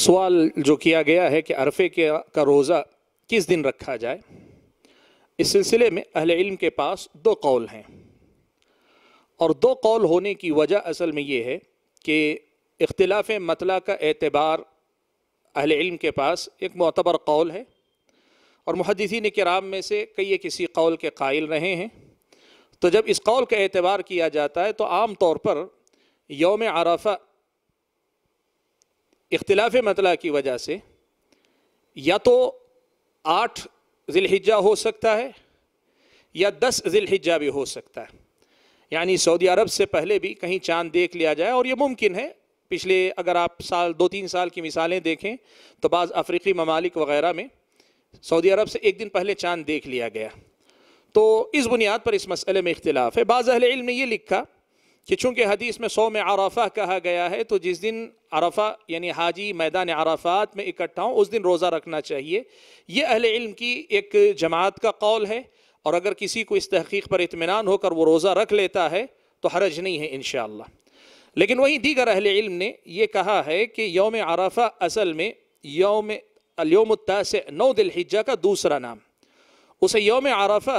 सवाल जो किया गया है कि अरफे के का रोज़ा किस दिन रखा जाए इस सिलसिले में अहले इल्म के पास दो कौल हैं और दो कौल होने की वजह असल में ये है कि इख्तलाफ मतला का एतबार अहले इल्म के पास एक मतबर कौल है और मुहदसिन कराम में से कई किसी कौल के कायल रहे हैं तो जब इस कौल का एतबार किया जाता है तो आम तौर पर योम आराफा इख्तलाफ मतला की वजह से या तो आठ ज़िलहिजा हो सकता है या दस ज़िलहिजा भी हो सकता है यानी सऊदी अरब से पहले भी कहीं चांद देख लिया जाए और ये मुमकिन है पिछले अगर आप साल दो तीन साल की मिसालें देखें तो बाज़ अफ्रीकी ममालिक वगैरह में सऊदी अरब से एक दिन पहले चांद देख लिया गया तो इस बुनियाद पर इस मसले में इख्तलाफ है बाज़ अहल इल्म ने यह लिखा कि चूंकि हदीस में सौ में आराफा कहा गया है तो जिस दिन आराफा यानी हाजी मैदान आराफात में इकट्ठा हो उस दिन रोज़ा रखना चाहिए ये अहल इल्म की एक जमात का कौल है और अगर किसी को इस तहकीक पर इतमान होकर वो रोज़ा रख लेता है तो हरज नहीं है इन लेकिन वहीं दीगर अहल इल्म ने यह कहा है कि योम आराफा असल में योम योम से नौ दिलहिजा का दूसरा नाम उसे योम आराफा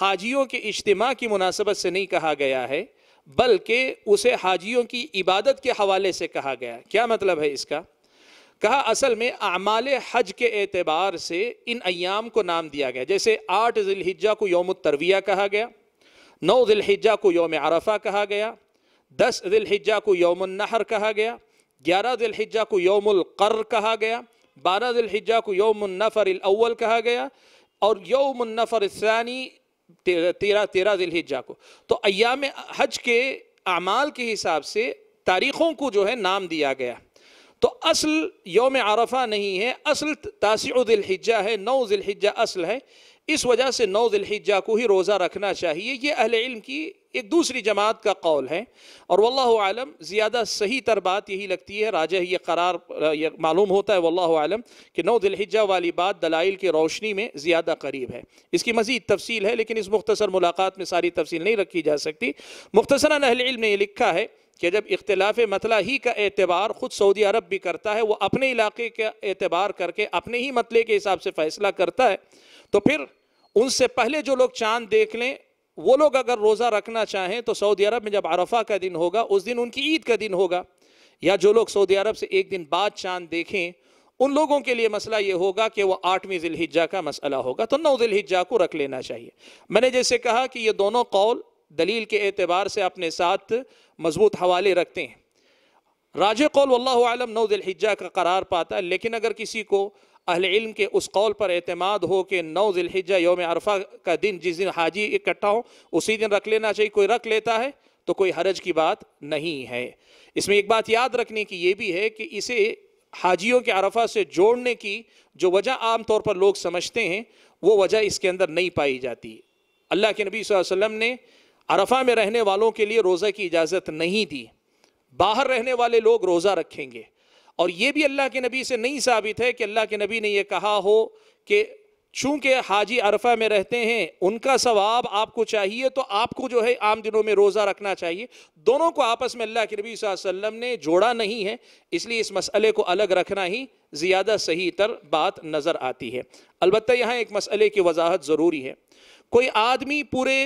हाजियों के इज्तम की मुनासबत से नहीं कहा गया है बल्कि उसे हाजियों की इबादत के हवाले से कहा गया क्या मतलब है इसका कहा असल में अमाल हज के एतबार से इन अयाम को नाम दिया गया जैसे आठ जिलहिजा को योम तरविया कहा गया नौ जिलहिजा को योम अरफा कहा गया दस जिलहिजा को योम नहर कहा गया ग्यारह जिलहिजा को योमकर कहा गया बारह जिलहिजा को योम नफर अव्वल कहा गया और योम नफर सानी तेरह तेरह दिलहिजा को तो अयाम हज के अमाल के हिसाब से तारीखों को जो है नाम दिया गया तो असल योम आरफा नहीं है असल तासीदिलहिजा है नौ दिलहिजा असल है इस वजह से नौ दिलहिजा को ही रोज़ा रखना चाहिए ये अहिल की एक दूसरी जमात का कौल है और वल्लाह आलम ज़्यादा सही तर बात यही लगती है राजा ये करार ये मालूम होता है वल्लम आलम कि नौ दिलहिजा वाली बात दलाइल की रोशनी में ज़्यादा करीब है इसकी मज़ीद तफसील है लेकिन इस मुख्तसर मुलाकात में सारी तफसील नहीं रखी जा सकती मुख्तसरा अहिल ने यह लिखा है कि जब इख्तलाफ मतला ही का एतबार ख़ुद सऊदी अरब भी करता है वह अपने इलाके का एतबार करके अपने ही मतले के हिसाब से फ़ैसला करता है तो फिर उनसे पहले जो लोग चांद देख लें वो लोग अगर रोज़ा रखना चाहें तो सऊदी अरब में जब अरफा का दिन होगा उस दिन उनकी ईद का दिन होगा या जो लोग सऊदी अरब से एक दिन बाद चांद देखें उन लोगों के लिए मसला ये होगा कि वो आठवीं ज़िलहिजा का मसला होगा तो नौ ज़िलहिजा को रख लेना चाहिए मैंने जैसे कहा कि ये दोनों कौल दलील के एतबार से अपने साथ मजबूत हवाले रखते हैं राज कौल वल्लम नौ ज़िलहिजा का करार पाता है लेकिन अगर किसी को अहल इल्म के उस कौल पर अतमाद हो कि नौ ज़िलहिजा योम अरफा का दिन जिस दिन हाजी इकट्ठा हो उसी दिन रख लेना चाहिए कोई रख लेता है तो कोई हरज की बात नहीं है इसमें एक बात याद रखने की ये भी है कि इसे हाजियों के अरफा से जोड़ने की जो वजह आम तौर पर लोग समझते हैं वो वजह इसके अंदर नहीं पाई जाती अल्लाह के नबी वसम ने अरफा में रहने वालों के लिए रोज़ा की इजाज़त नहीं दी बाहर रहने वाले लोग रोज़ा रखेंगे और ये भी अल्लाह के नबी से नहीं साबित है कि अल्लाह के नबी ने यह कहा हो कि चूंकि हाजी अरफा में रहते हैं उनका सवाब आपको चाहिए तो आपको जो है आम दिनों में रोज़ा रखना चाहिए दोनों को आपस में अल्लाह के नबी वसल्लम ने जोड़ा नहीं है इसलिए इस मसले को अलग रखना ही ज़्यादा सही तर बात नज़र आती है अलबत्त यहाँ एक मसले की वजाहत ज़रूरी है कोई आदमी पूरे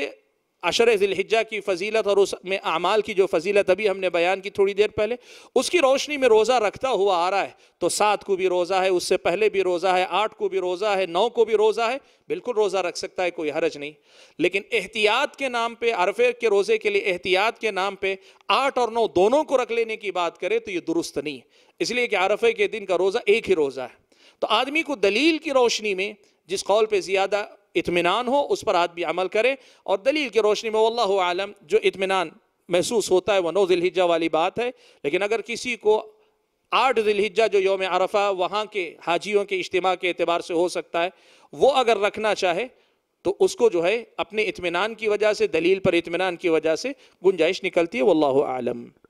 अशर ज़िलहिजा की फजीलत और उस में अमाल की जो फजीलत अभी हमने बयान की थोड़ी देर पहले उसकी रोशनी में रोज़ा रखता हुआ आ रहा है तो सात को भी रोज़ा है उससे पहले भी रोज़ा है आठ को भी रोज़ा है नौ को भी रोज़ा है बिल्कुल रोज़ा रख सकता है कोई हरज नहीं लेकिन एहतियात के नाम पर अरफे के रोज़े के लिए एहतियात के नाम पर आठ और नौ दोनों को रख लेने की बात करें तो ये दुरुस्त नहीं है इसलिए कि अरफे के दिन का रोज़ा एक ही रोज़ा है तो आदमी को दलील की रोशनी में जिस कौल पर ज़्यादा इतमान हो उस पर आदमी अमल करे और दलील की रोशनी में वल्ल आलम जो इतमान महसूस होता है वह नौ दिलहिजा वाली बात है लेकिन अगर किसी को आठ दिलहिजा जो योम अरफा वहाँ के हाजियों के इज्तम के अतबार से हो सकता है वो अगर रखना चाहे तो उसको जो है अपने इतमान की वजह से दलील पर इतमान की वजह से गुंजाइश निकलती है वल्ल आलम